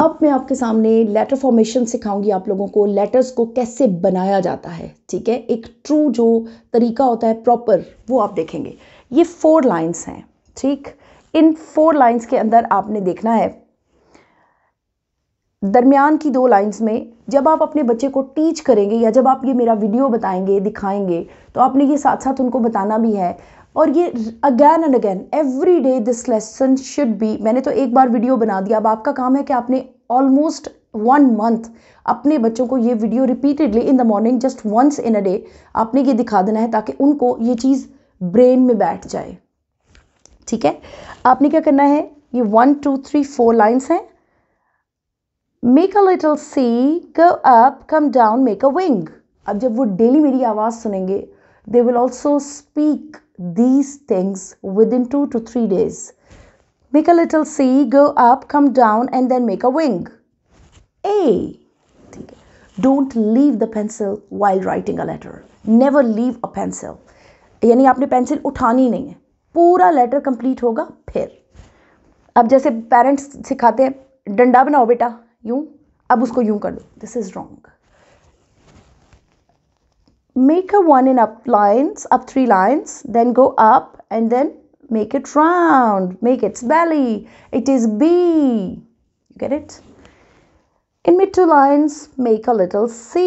अब मैं आपके सामने लेटर फॉर्मेशन सिखाऊंगी आप लोगों को लेटर्स को कैसे बनाया जाता है ठीक है एक ट्रू जो तरीका होता है प्रॉपर वो आप देखेंगे ये फोर लाइंस हैं ठीक इन फोर लाइंस के अंदर आपने देखना है दरमियान की दो लाइंस में जब आप अपने बच्चे को टीच करेंगे या जब आप ये मेरा वीडियो बताएंगे दिखाएंगे तो आपने ये साथ साथ उनको बताना भी है और ये again and again every day this lesson should be मैंने तो एक बार वीडियो बना दिया अब आपका काम है कि आपने ऑलमोस्ट वन मंथ अपने बच्चों को ये video repeatedly in the morning just once in a day आपने ये दिखा देना है ताकि उनको ये चीज़ ब्रेन में बैठ जाए ठीक है आपने क्या करना है ये one two three four lines हैं make a little C go up come down make a wing अब जब वो डेली मेरी आवाज़ सुनेंगे they will also speak these things within two to three days. Make a little C, go up, come down, and then make a wing. A. Don't leave the pencil while writing a letter. Never leave a pencil. यानी आपने pencil उठानी नहीं है पूरा letter complete होगा फिर अब जैसे पेरेंट्स सिखाते हैं डंडा बनाओ बेटा यूं अब उसको यूं कर दो this is wrong make a one in up lines up three lines then go up and then make it round make its belly it is b you get it in mid two lines make a little c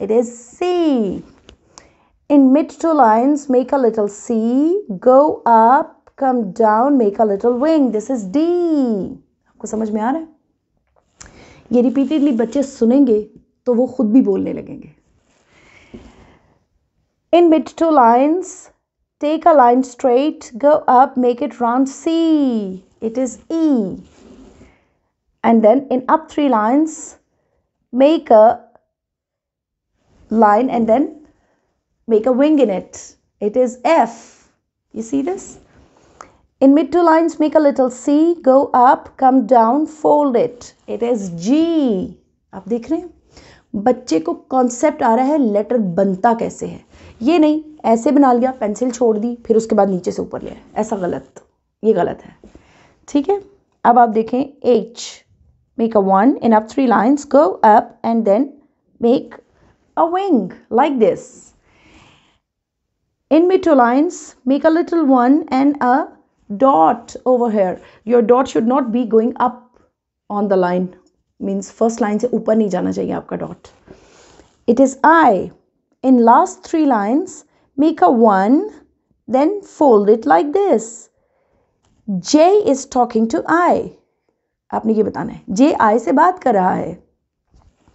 it is c in mid two lines make a little c go up come down make a little wing this is d आपको समझ में आ रहा है ये repeatedly बच्चे सुनेंगे तो वो खुद भी बोलने लगेंगे in mid two lines, take a line straight, go up, make it round C. It is E. And then in up three lines, make a line and then make a wing in it. It is F. You see this? In mid two lines, make a little C, go up, come down, fold it. It is G. Up, देख रहे हैं बच्चे को concept आ रहा है letter बनता कैसे है ये नहीं ऐसे बना लिया पेंसिल छोड़ दी फिर उसके बाद नीचे से ऊपर लिया ऐसा गलत ये गलत है ठीक है अब आप देखें H make a one in up three lines go up and then make a wing like this in me two lines make a little one and a dot over here your dot should not be going up on the line means first line से ऊपर नहीं जाना चाहिए आपका dot it is I in last three lines make a one then fold it like this J is talking to I आपने ये बताना है जे आई से बात कर रहा है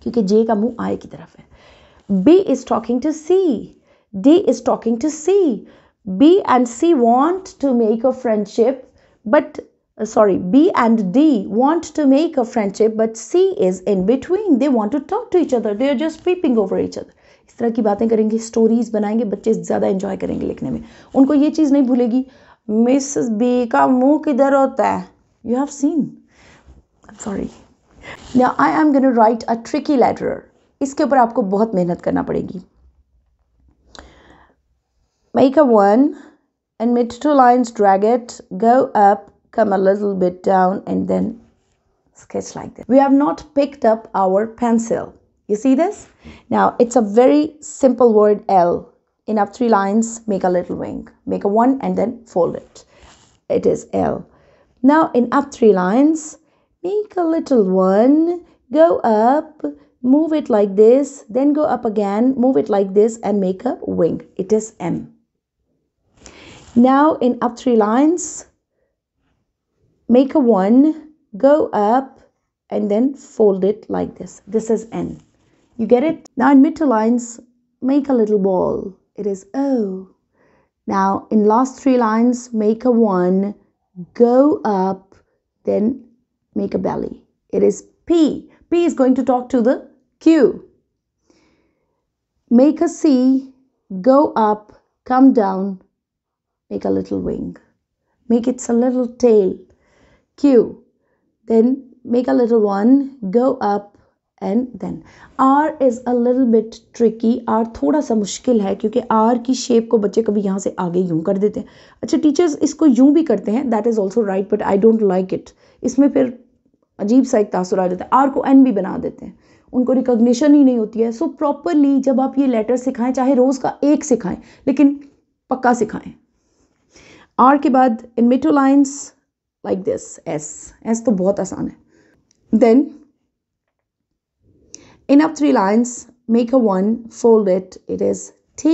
क्योंकि जे का मुंह आई की तरफ है B is talking to C D is talking to C B and C want to make a friendship but uh, sorry, B and D want to make a friendship, but C is in between. They want to talk to each other. They are just peeping over each other. इस तरह की बातें करेंगे stories बनाएंगे बच्चे ज़्यादा enjoy करेंगे लिखने में उनको ये चीज़ नहीं भूलेगी मिस बी का मुंह किधर होता है यू हैव सीन सॉरी ना I am gonna write a tricky letter इसके ऊपर आपको बहुत मेहनत करना पड़ेगी make a one and mid two lines drag it go up come a little bit down and then sketch like this. We have not picked up our pencil. You see this? Now it's a very simple word L. Enough three lines, make a little wing, make a one and then fold it. It is L. Now in up three lines, make a little one, go up, move it like this, then go up again, move it like this and make a wing. It is M. Now in up three lines, make a one go up and then fold it like this this is n you get it now in middle lines make a little ball it is o now in last three lines make a one go up then make a belly it is p p is going to talk to the q make a c go up come down make a little wing make it a little tail Q. Then make a little one, go up and then R is a little bit tricky R थोड़ा सा मुश्किल है क्योंकि are की shape को बच्चे कभी यहाँ से आगे यूँ कर देते हैं अच्छा टीचर्स इसको यूँ भी करते हैं that is also right but I don't like it इसमें फिर अजीब सा एक तासुर आ जाता है आर को एन भी बना देते हैं उनको रिकोगनीशन ही नहीं होती है सो so, प्रॉपरली जब आप ये लेटर सिखाएं चाहे रोज़ का एक सिखाएं लेकिन पक्का सिखाएं आर के बाद इन मिटो lines like this S S तो बहुत आसान है then in up three lines make a one, fold it, it is T.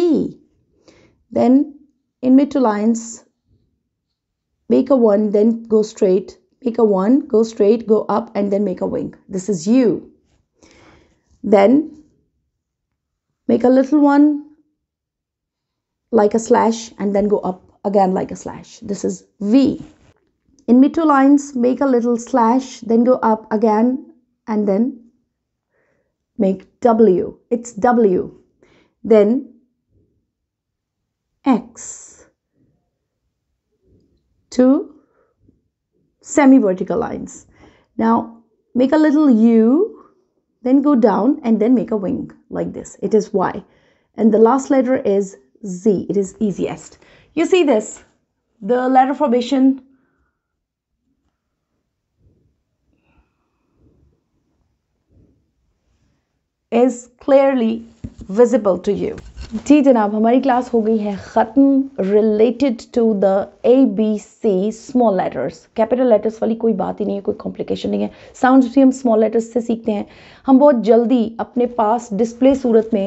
Then in mid two lines, make a one, then go straight, make a one, go straight, go up, and then make a wing. This is U. Then make a little one like a slash, and then go up again like a slash. This is V in mid two lines make a little slash then go up again and then make W it's W then X two semi-vertical lines now make a little U then go down and then make a wing like this it is Y and the last letter is Z it is easiest you see this the letter formation is clearly visible to you जी जनाब हमारी class हो गई है ख़त्म related to the A B C small letters capital letters वाली कोई बात ही नहीं है कोई कॉम्प्लिकेशन नहीं है साउंड भी हम स्मॉल लेटर्स से सीखते हैं हम बहुत जल्दी अपने पास डिस्प्ले सूरत में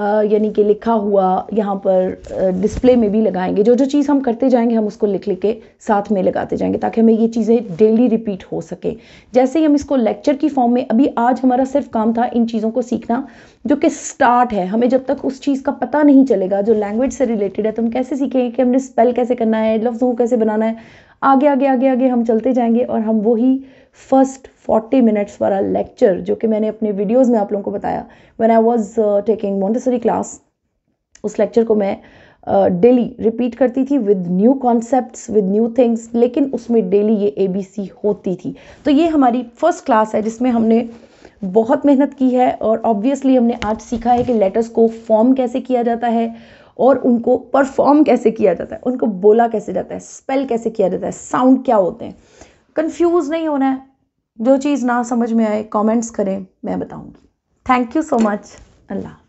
यानी कि लिखा हुआ यहाँ पर डिस्प्ले में भी लगाएंगे जो जो चीज़ हम करते जाएंगे हम उसको लिख लिख के साथ में लगाते जाएंगे ताकि हमें ये चीज़ें डेली रिपीट हो सके जैसे ही हम इसको लेक्चर की फॉर्म में अभी आज हमारा सिर्फ काम था इन चीज़ों को सीखना जो कि स्टार्ट है हमें जब तक उस चीज़ का पता नहीं चलेगा जो लैंग्वेज से रिलेटेड है तो हम कैसे सीखेंगे कि हमने स्पेल कैसे करना है लफ्ज़ों को कैसे बनाना है आगे आगे आगे आगे हम चलते जाएंगे और हम वही फर्स्ट 40 मिनट्स वाला लेक्चर जो कि मैंने अपने वीडियोस में आप लोगों को बताया when I was taking Montessori class उस लेक्चर को मैं डेली uh, रिपीट करती थी with new concepts with new things लेकिन उसमें डेली ये ए होती थी तो ये हमारी फर्स्ट क्लास है जिसमें हमने बहुत मेहनत की है और ऑब्वियसली हमने आज सीखा है कि लेटर्स को फॉर्म कैसे किया जाता है और उनको परफॉर्म कैसे किया जाता है उनको बोला कैसे जाता है स्पेल कैसे किया जाता है साउंड क्या होते हैं कंफ्यूज नहीं होना है जो चीज़ ना समझ में आए कमेंट्स करें मैं बताऊंगी thank you so much Allah